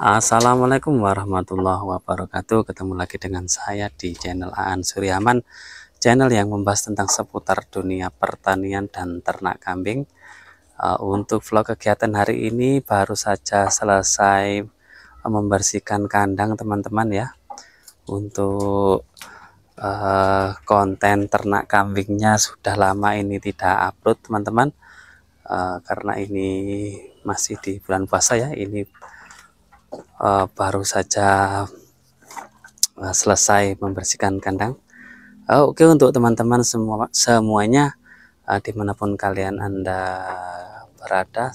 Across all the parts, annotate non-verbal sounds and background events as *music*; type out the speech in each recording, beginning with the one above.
Assalamualaikum warahmatullahi wabarakatuh Ketemu lagi dengan saya di channel Aan Suryaman Channel yang membahas tentang seputar dunia pertanian dan ternak kambing eh, Untuk vlog kegiatan hari ini baru saja selesai membersihkan kandang teman-teman ya Untuk eh, konten ternak kambingnya sudah lama ini tidak upload teman-teman eh, Karena ini masih di bulan puasa ya Ini uh, baru saja eh, selesai membersihkan kandang uh, oke okay, untuk teman-teman semua semuanya uh, dimanapun kalian anda berada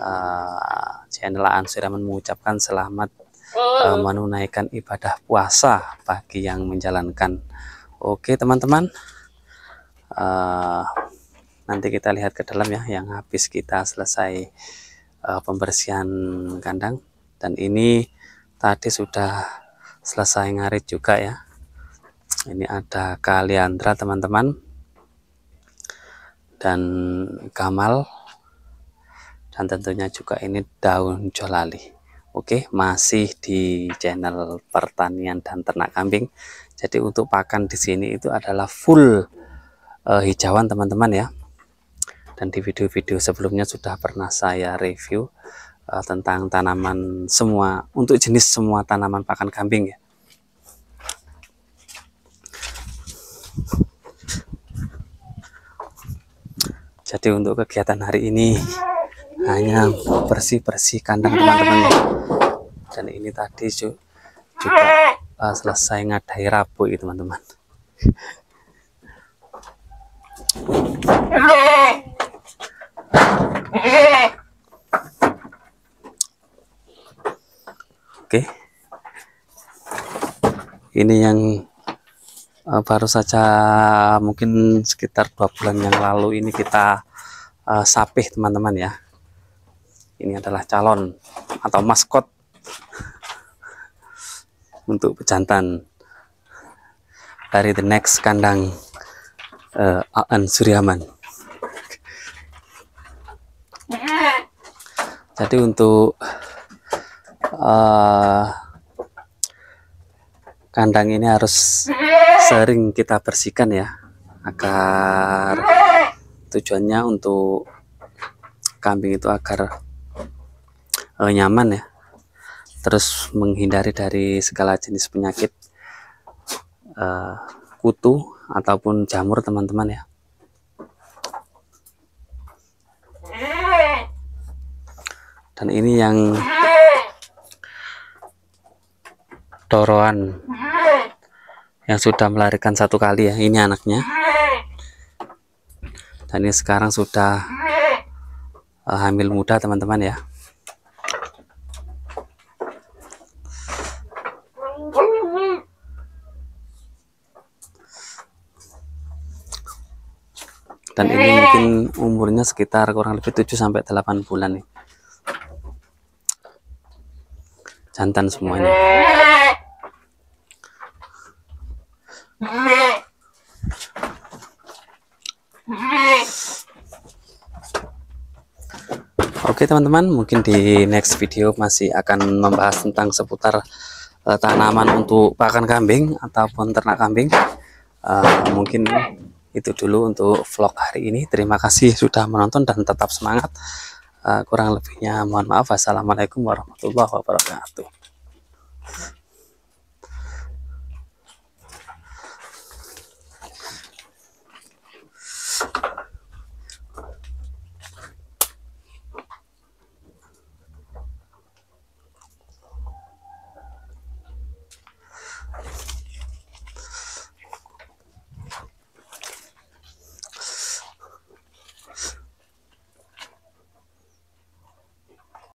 uh, channel Ansiraman mengucapkan selamat uh, menunaikan ibadah puasa bagi yang menjalankan oke okay, teman-teman uh, nanti kita lihat ke dalam ya yang habis kita selesai uh, pembersihan kandang dan ini tadi sudah selesai ngarit juga ya ini ada kaliandra teman-teman dan Kamal dan tentunya juga ini daun jolali Oke masih di channel pertanian dan ternak kambing jadi untuk pakan di sini itu adalah full uh, hijauan teman-teman ya dan di video-video sebelumnya sudah pernah saya review uh, tentang tanaman semua untuk jenis semua tanaman pakan kambing ya. Jadi untuk kegiatan hari ini hanya bersih-bersih kandang teman-teman ya. Dan ini tadi juga uh, selesai ngadai rabu ya teman-teman. *laughs* *laughs* oke ini yang uh, baru saja mungkin sekitar dua bulan yang lalu ini kita uh, sapih teman-teman ya ini adalah calon atau maskot *laughs* untuk pejantan dari the next kandang uh, Aan Suryaman *laughs* jadi untuk uh, kandang ini harus sering kita bersihkan ya agar tujuannya untuk kambing itu agar uh, nyaman ya terus menghindari dari segala jenis penyakit uh, kutu ataupun jamur teman-teman ya dan ini yang toroan yang sudah melarikan satu kali ya ini anaknya dan ini sekarang sudah uh, hamil muda teman-teman ya dan ini mungkin umurnya sekitar kurang lebih 7 sampai 8 bulan nih. Jantan semuanya. Oke teman-teman, mungkin di next video masih akan membahas tentang seputar uh, tanaman untuk pakan kambing ataupun ternak kambing. Uh, mungkin itu dulu untuk vlog hari ini. Terima kasih sudah menonton dan tetap semangat. Uh, kurang lebihnya mohon maaf. Assalamualaikum warahmatullahi wabarakatuh.